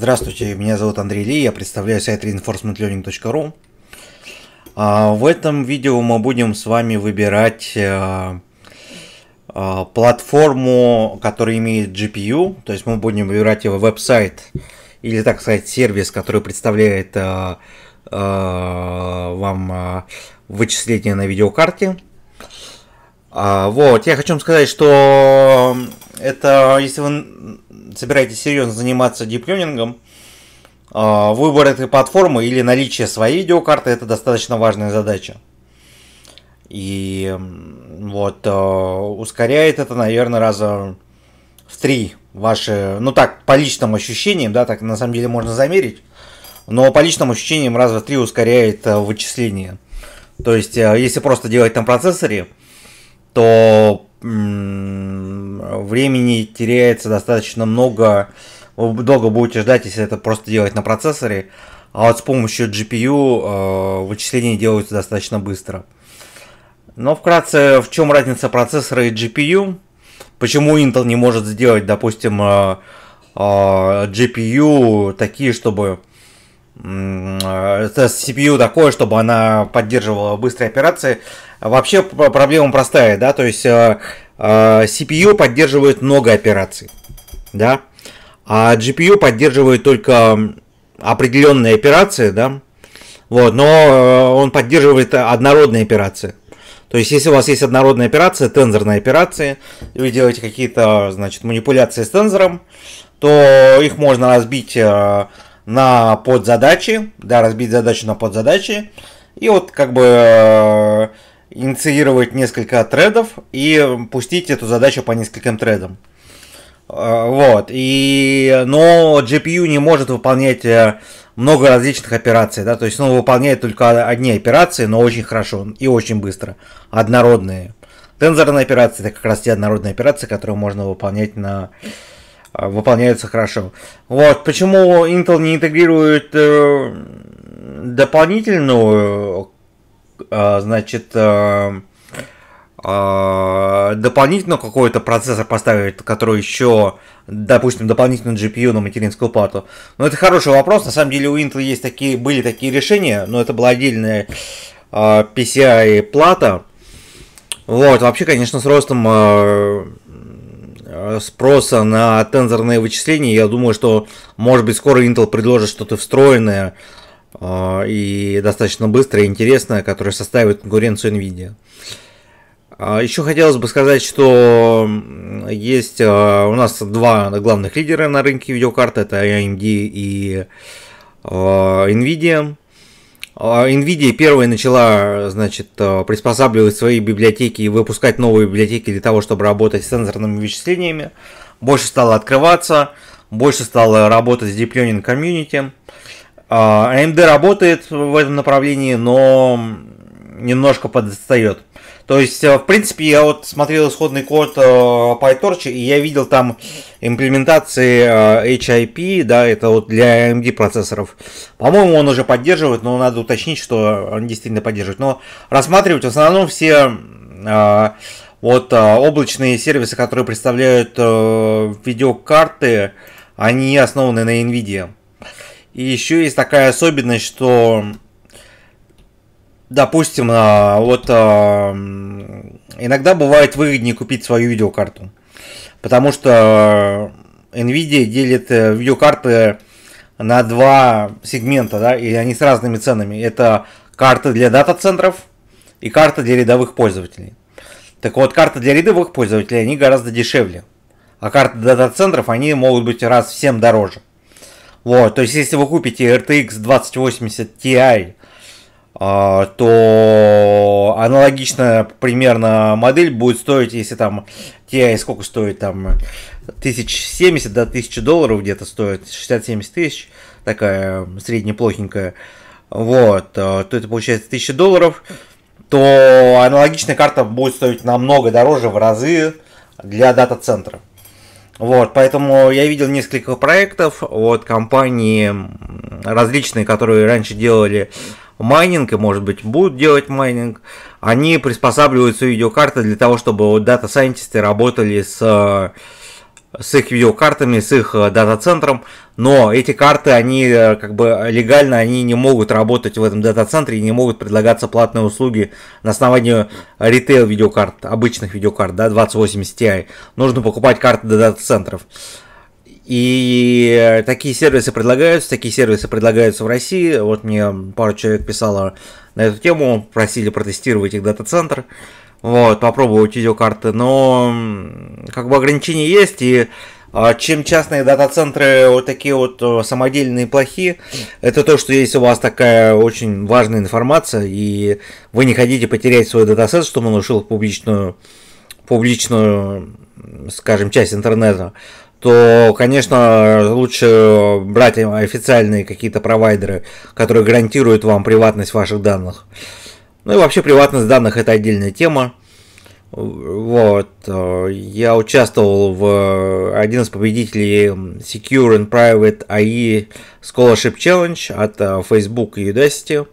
Здравствуйте, меня зовут Андрей Ли, я представляю сайт reinforcementlearning.ru. А, в этом видео мы будем с вами выбирать э, э, платформу, которая имеет GPU, то есть мы будем выбирать его веб-сайт или, так сказать, сервис, который представляет э, вам вычисления на видеокарте. А, вот, я хочу вам сказать, что это, если вы собираетесь серьезно заниматься дипленингом, а, выбор этой платформы или наличие своей видеокарты – это достаточно важная задача. И вот а, ускоряет это, наверное, раза в три ваши, ну так, по личным ощущениям, да, так на самом деле можно замерить, но по личным ощущениям раза в три ускоряет а, вычисление. То есть, если просто делать на процессоре, то времени теряется достаточно много. Вы долго будете ждать, если это просто делать на процессоре. А вот с помощью GPU э, вычисления делаются достаточно быстро. Но вкратце, в чем разница процессора и GPU? Почему Intel не может сделать, допустим, э, э, GPU такие, чтобы это CPU такое, чтобы она поддерживала быстрые операции. Вообще проблема простая, да, то есть э, э, CPU поддерживает много операций, да, а GPU поддерживает только определенные операции, да, вот, но э, он поддерживает однородные операции. То есть, если у вас есть однородная операция, тензорные операции, и вы делаете какие-то, значит, манипуляции с тензором, то их можно разбить на подзадачи, да, разбить задачу на подзадачи, и вот как бы э, инициировать несколько тредов и пустить эту задачу по нескольким тредам. Э, вот, и, но GPU не может выполнять э, много различных операций, да, то есть он ну, выполняет только одни операции, но очень хорошо и очень быстро, однородные. Тензорные операции, это как раз те однородные операции, которые можно выполнять на а, выполняются хорошо. Вот почему Intel не интегрирует э, дополнительную, а, значит, э, а, дополнительно какой-то процессор поставить, который еще, допустим, дополнительную GPU на материнскую плату. Но ну, это хороший вопрос. На самом деле у Intel есть такие, были такие решения, но это была отдельная PCI плата. Вот, вообще, конечно, с ростом Э, спроса на тензорные вычисления. Я думаю, что, может быть, скоро Intel предложит что-то встроенное э, и достаточно быстрое и интересное, которое составит конкуренцию NVIDIA. А, Еще хотелось бы сказать, что есть э, у нас два главных лидера на рынке видеокарт, это AMD и NVIDIA. А Nvidia первой начала, значит, э, приспосабливать свои библиотеки и выпускать новые библиотеки для того, чтобы работать с сенсорными вычислениями. Больше стало открываться, больше стало работать с Deep Learning Community. А, AMD работает в этом направлении, но немножко подстает. То есть, э, в принципе, я вот смотрел исходный код э, PyTorch, и я видел там имплементации э, HIP, да, это вот для AMD процессоров. По-моему, он уже поддерживает, но надо уточнить, что он действительно поддерживает. Но рассматривать в основном все вот облачные сервисы, которые представляют видеокарты, они основаны на NVIDIA. И еще есть такая особенность, что допустим, а, вот а, иногда бывает выгоднее купить свою видеокарту. Потому что э, Nvidia делит э, видеокарты на два сегмента, да, и они с разными ценами. Это карты для дата-центров и карты для рядовых пользователей. Так вот, карты для рядовых пользователей, они гораздо дешевле. А карты дата-центров, они могут быть раз в 7 дороже. Вот, то есть, если вы купите RTX 2080 Ti а, то аналогичная примерно модель будет стоить, если там те, сколько стоит там 1070 до 1000 долларов где-то стоит, 60-70 тысяч, такая среднеплохенькая, вот, э, то это получается 1000 долларов, то аналогичная карта будет стоить намного дороже в разы для дата-центра. Вот, поэтому я видел несколько проектов от компании различные, которые раньше делали майнинг и, может быть, будут делать майнинг, они приспосабливают свои видеокарты для того, чтобы дата-сайентисты работали с с их видеокартами, с их э, дата-центром, но эти карты, они э, как бы легально, они не могут работать в этом дата-центре и не могут предлагаться платные услуги на основании ритейл-видеокарт, обычных видеокарт, да, 2080 Ti. Нужно покупать карты дата-центров. -дата и э, такие сервисы предлагаются, такие сервисы предлагаются в России. Вот мне пару человек писало на эту тему, просили протестировать их дата-центр, вот, попробовать видеокарты, но как бы ограничения есть, и а, чем частные дата-центры вот такие вот э, самодельные плохие, это то, что есть у вас такая очень важная информация, и вы не хотите потерять свой дата датасет, чтобы он ушел в публичную, публичную, скажем, часть интернета, то, конечно, лучше брать официальные какие-то провайдеры, которые гарантируют вам приватность ваших данных. Ну и вообще приватность данных это отдельная тема. Вот. Э, я участвовал в э, один из победителей Secure and Private AI Scholarship Challenge от э, Facebook и Udacity.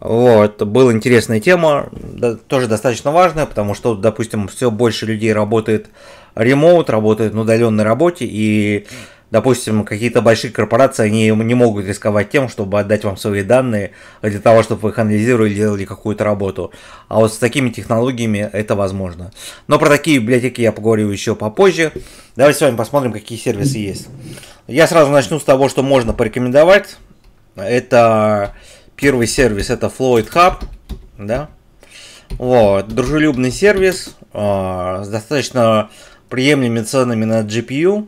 Вот, была интересная тема, тоже достаточно важная, потому что, допустим, все больше людей работает ремоут, работают на удаленной работе, и, допустим, какие-то большие корпорации, они не могут рисковать тем, чтобы отдать вам свои данные для того, чтобы вы их анализировали, делали какую-то работу. А вот с такими технологиями это возможно. Но про такие библиотеки я поговорю еще попозже. Давайте с вами посмотрим, какие сервисы есть. Я сразу начну с того, что можно порекомендовать. Это первый сервис, это Floyd Hub, да. Вот, дружелюбный сервис э, с достаточно приемлемыми ценами на GPU.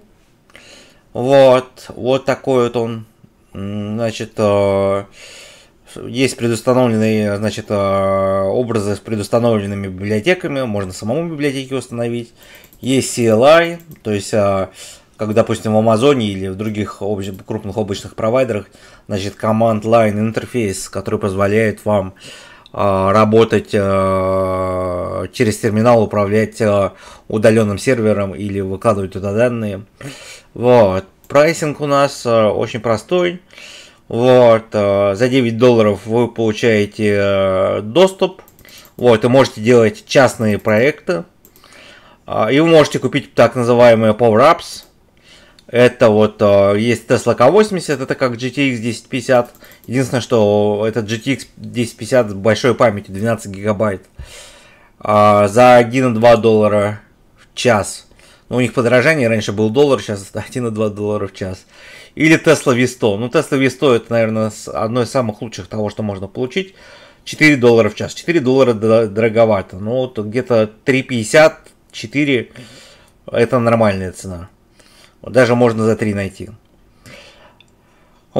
Вот, вот такой вот он. Значит, э, есть предустановленные, значит, э, образы с предустановленными библиотеками, можно самому библиотеки установить. Есть CLI, то есть, э, как, допустим, в Амазоне или в других крупных обычных провайдерах, значит, команд line интерфейс, который позволяет вам работать через терминал управлять э, удаленным сервером или выкладывать туда данные. Вот. Прайсинг у нас э, очень простой. Вот. Э, за 9 долларов вы получаете доступ. Вот. И можете делать частные проекты. А, и вы можете купить так называемые Power-Ups. Это вот есть Tesla K80, это как GTX 1050. Единственное, что этот GTX 1050 с большой памятью, 12 гигабайт а, за 1,2 доллара в час. Ну, у них подорожание раньше был доллар, сейчас 1,2 доллара в час. Или Tesla V100. Ну, Tesla V100 это, наверное, одно из самых лучших того, что можно получить. 4 доллара в час. 4 доллара дороговато. Ну, вот где-то 3,50, 4 это нормальная цена. даже можно за 3 найти.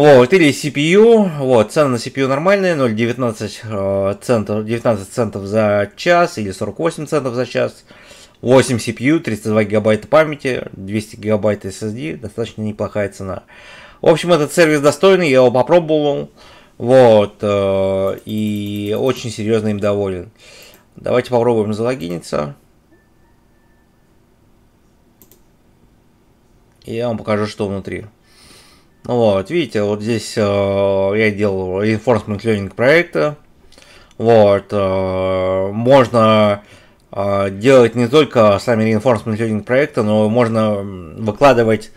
Вот, или CPU, вот, цены на CPU нормальные, 0,19 э, центов, 19 центов за час или 48 центов за час. 8 CPU, 302 гигабайта памяти, 200 гигабайт SSD, достаточно неплохая цена. В общем, этот сервис достойный, я его попробовал, вот, э, и очень серьезно им доволен. Давайте попробуем залогиниться. И я вам покажу, что внутри. Вот, видите, вот здесь э, я делал reinforcement learning проекта. Вот, э, можно э, делать не только сами reinforcement learning проекты, но можно выкладывать,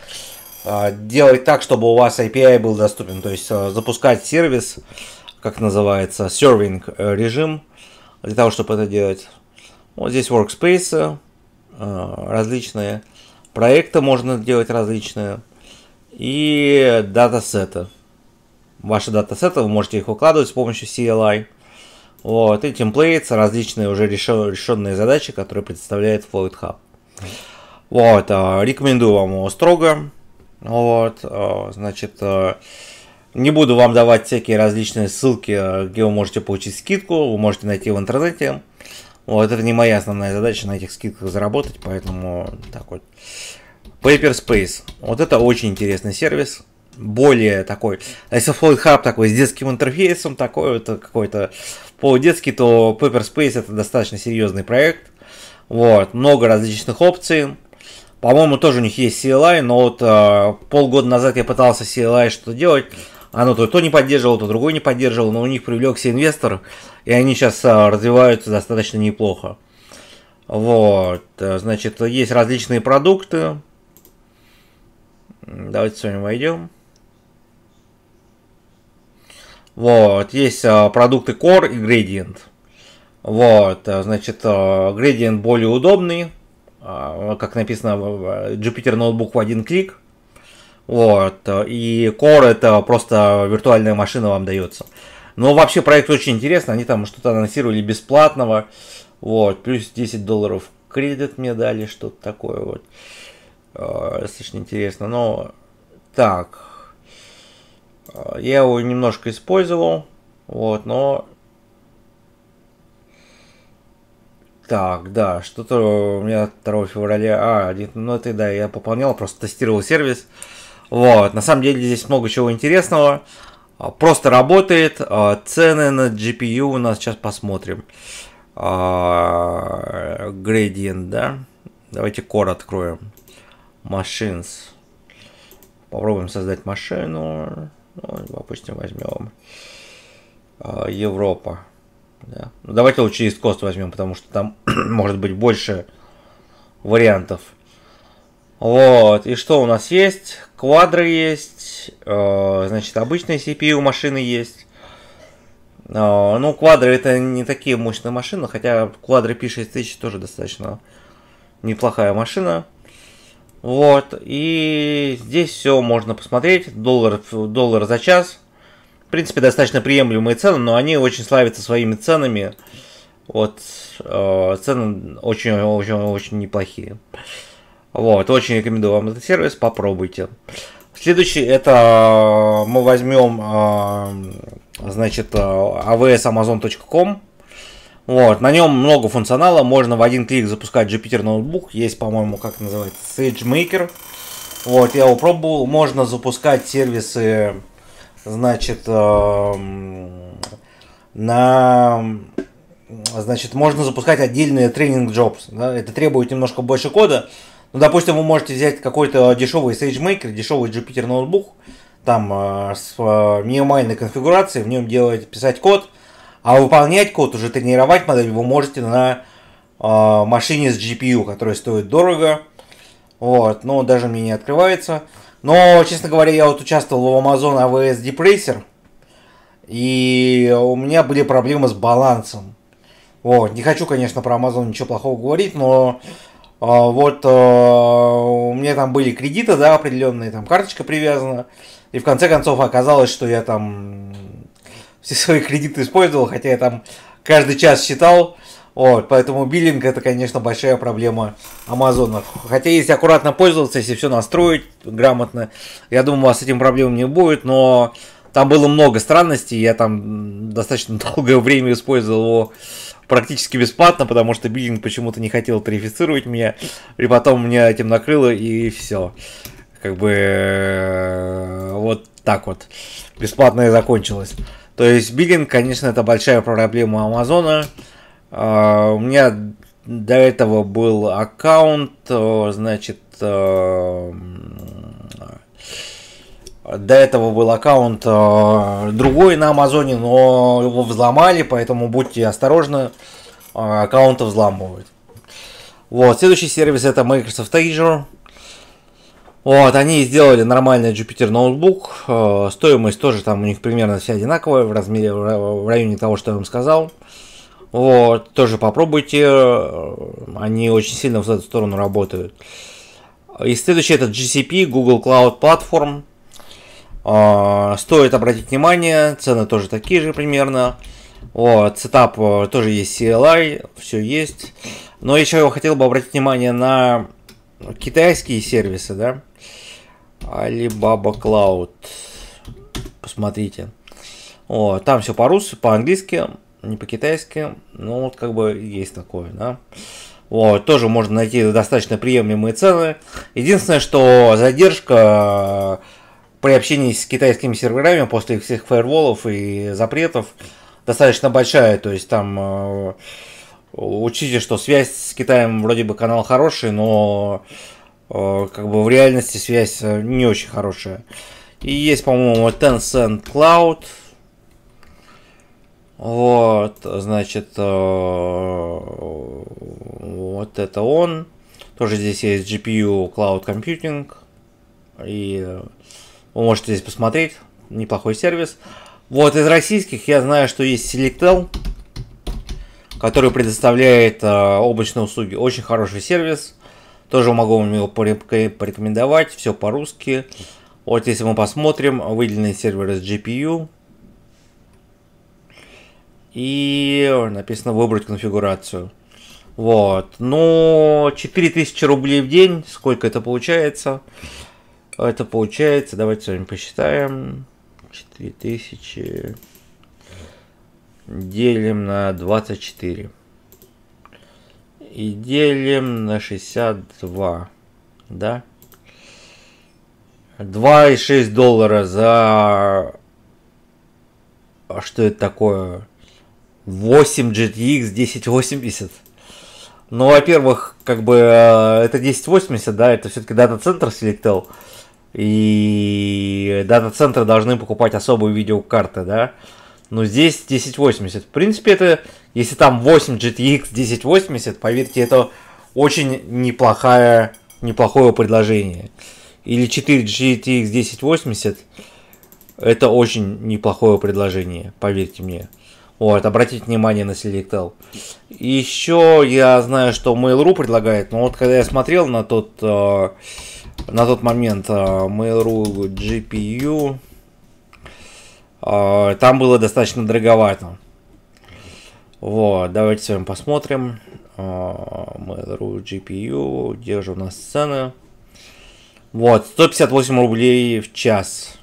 э, делать так, чтобы у вас API был доступен, то есть э, запускать сервис, как называется, serving э, режим, для того, чтобы это делать. Вот здесь workspace, э, различные проекты можно делать различные и датасета. Ваши датасеты, вы можете их укладывать с помощью CLI. Вот, и темплейтс, различные уже решенные задачи, которые предоставляет Floyd Hub. Вот, а, рекомендую вам его строго. Вот, а, значит, а, не буду вам давать всякие различные ссылки, где вы можете получить скидку, вы можете найти в интернете. Вот, это не моя основная задача на этих скидках заработать, поэтому так вот. Paper Space. Вот это очень интересный сервис. Более такой, если Floyd Hub такой с детским интерфейсом, такой вот какой-то полудетский, то Paper Space это достаточно серьезный проект. Вот, много различных опций. По-моему, тоже у них есть CLI, но вот э, полгода назад я пытался CLI что-то делать. Оно то, то не поддерживало, то другой не поддерживал, но у них привлекся инвестор, и они сейчас э, а, развиваются достаточно неплохо. Вот, э, значит, есть различные продукты. Давайте с вами войдем. Вот, есть а, продукты Core и Gradient. Вот, а, значит, Gradient а, более удобный. Как написано, Jupyter ноутбук в один клик. Вот, и Core это просто виртуальная машина вам дается. Но вообще проект очень интересный, они там что-то анонсировали бесплатного. Вот, плюс 10 долларов кредит мне дали, что-то такое вот. Э, достаточно интересно. Но так, э, я его немножко использовал, вот, но... Так, да, что-то у меня 2 февраля... А, ну это да, я пополнял, просто тестировал сервис. Вот, на самом деле здесь много чего интересного. А, просто работает. А, цены на GPU у нас сейчас посмотрим. А, градиент, да? Давайте Core откроем machines. Попробуем создать машину. Ну, допустим, возьмем э, Европа. Да. Ну, давайте лучше из кост возьмем, потому что там может быть больше вариантов. Вот, и что у нас есть? Квадры есть, э, значит, обычные CPU машины есть. Э, ну, квадры это не такие мощные машины, хотя квадры P6000 тоже достаточно неплохая машина. Вот, и здесь все можно посмотреть, доллар, доллар за час. В принципе, достаточно приемлемые цены, но они очень славятся своими ценами. Вот, э, цены очень-очень-очень неплохие. Вот, очень рекомендую вам этот сервис, попробуйте. Следующий это э, мы возьмем, э, значит, avsamazon.com. Э, а вот, на нем много функционала, можно в один клик запускать Jupyter ноутбук, есть, по-моему, как называется, SageMaker. Вот, я его пробовал, можно запускать сервисы, значит, эм, на значит, можно запускать отдельные тренинг jobs. Да? Это требует немножко больше кода. Ну, допустим, вы можете взять какой-то дешевый SageMaker, дешевый Jupyter ноутбук, там э, с э, минимальной конфигурацией, в нем делать, писать код – а выполнять код, уже тренировать модель вы можете на э, машине с GPU, которая стоит дорого. Вот, но даже мне не открывается. Но, честно говоря, я вот участвовал в Amazon AWS Depressor. И у меня были проблемы с балансом. Вот, не хочу, конечно, про Amazon ничего плохого говорить, но э, вот э, у меня там были кредиты, да, определенные, там карточка привязана. И в конце концов оказалось, что я там все свои кредиты использовал, хотя я там каждый час считал. Вот, поэтому биллинг это, конечно, большая проблема Амазона. Хотя если аккуратно пользоваться, если все настроить грамотно, я думаю, у вас с этим проблем не будет, но там было много странностей, я там достаточно долгое время использовал его практически бесплатно, потому что биллинг почему-то не хотел тарифицировать меня, и потом меня этим накрыло, и все. Как бы э, вот так вот. Бесплатное закончилось. То есть биллинг, конечно, это большая проблема Амазона. А, у меня до этого был аккаунт, э, значит, э, до этого был аккаунт э, другой на Амазоне, но его взломали, поэтому будьте осторожны, аккаунты взламывают. Вот, следующий сервис это Microsoft Azure. Вот, они сделали нормальный Jupyter ноутбук. Э, стоимость тоже там у них примерно вся одинаковая, в, размере, в районе того, что я вам сказал. Вот, тоже попробуйте. Э, они очень сильно в эту сторону работают. И следующий это GCP, Google Cloud Platform. Э, стоит обратить внимание, цены тоже такие же примерно. Вот, сетап тоже есть CLI, все есть. Но еще я хотел бы обратить внимание на китайские сервисы, да. Alibaba Cloud. Посмотрите. О, там все по-русски, по-английски, не по-китайски. Ну, вот как бы есть такое, да. Вот, тоже можно найти достаточно приемлемые цены. Единственное, что задержка э, при общении с китайскими серверами после всех фаерволов и запретов достаточно большая. То есть там э, учите, что связь с Китаем вроде бы канал хороший, но Э, как бы в реальности связь э, не очень хорошая. И есть, по-моему, Tencent Cloud. Вот, значит, э, вот это он. Тоже здесь есть GPU Cloud Computing. И вы можете здесь посмотреть. Неплохой сервис. Вот из российских я знаю, что есть Selectel, который предоставляет облачные услуги. Очень хороший сервис. Тоже могу вам его порекомендовать. Все по-русски. Вот если мы посмотрим, выделенный сервер с GPU. И написано выбрать конфигурацию. Вот. Ну, 4000 рублей в день. Сколько это получается? Это получается, давайте с вами посчитаем. 4000 делим на 24 и делим на 62, да? 2,6 доллара за... А что это такое? 8 GTX 1080. Ну, во-первых, как бы э, это 1080, да, это все-таки дата-центр Selectel. И дата-центры должны покупать особые видеокарты, да но ну, здесь 1080. В принципе, это, если там 8 GTX 1080, поверьте, это очень неплохое, неплохое предложение. Или 4 GTX 1080, это очень неплохое предложение, поверьте мне. Вот, обратите внимание на Selectel. Еще я знаю, что Mail.ru предлагает, но вот когда я смотрел на тот, э, на тот момент э, Mail.ru GPU, а, там было достаточно дороговато. Вот, давайте с вами посмотрим. Mail.ru GPU, где же у нас цены? Вот, 158 рублей в час.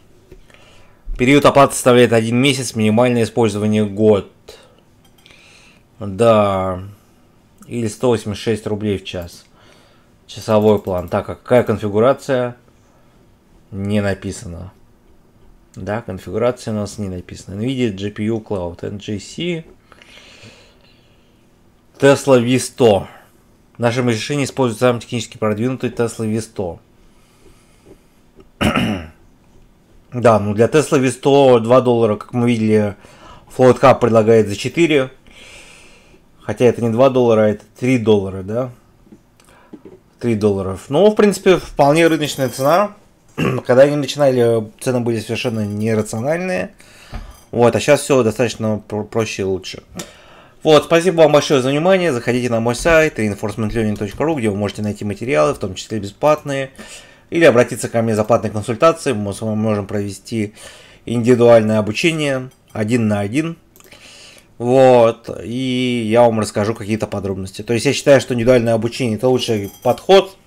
Период оплаты составляет один месяц, минимальное использование год. Да, или 186 рублей в час. Часовой план. Так, а какая конфигурация? Не написано. Да, конфигурация у нас не написана. NVIDIA GPU Cloud NGC Tesla V100. В нашем решении используется самый технически продвинутый Tesla V100. да, ну для Tesla V100 2 доллара, как мы видели, Float Hub предлагает за 4. Хотя это не 2 доллара, а это 3 доллара, да? 3 долларов. Ну, в принципе, вполне рыночная цена. Когда они начинали, э, цены были совершенно нерациональные. Вот, а сейчас все достаточно проще и лучше. Вот, спасибо вам большое за внимание. Заходите на мой сайт reinforcementlearning.ru, где вы можете найти материалы, в том числе бесплатные, или обратиться ко мне за платной консультацией. Мы с вами можем провести индивидуальное обучение один на один. Вот, и я вам расскажу какие-то подробности. То есть я считаю, что индивидуальное обучение это лучший подход –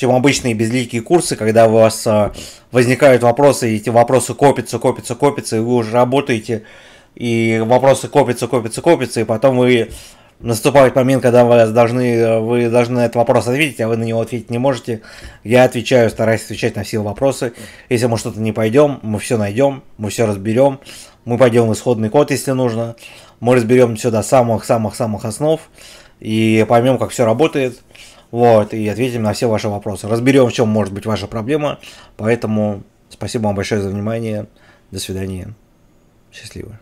чем обычные безликие курсы, когда у вас а, возникают вопросы, и эти вопросы копятся, копятся, копятся, и вы уже работаете, и вопросы копятся, копятся, копятся, и потом вы наступает момент, когда вы должны, вы должны на этот вопрос ответить, а вы на него ответить не можете. Я отвечаю, стараюсь отвечать на все вопросы. Если мы что-то не пойдем, мы все найдем, мы все разберем, мы пойдем в исходный код, если нужно. Мы разберем все до самых-самых-самых основ и поймем, как все работает. Вот, и ответим на все ваши вопросы. Разберем, в чем может быть ваша проблема. Поэтому спасибо вам большое за внимание. До свидания. Счастливо.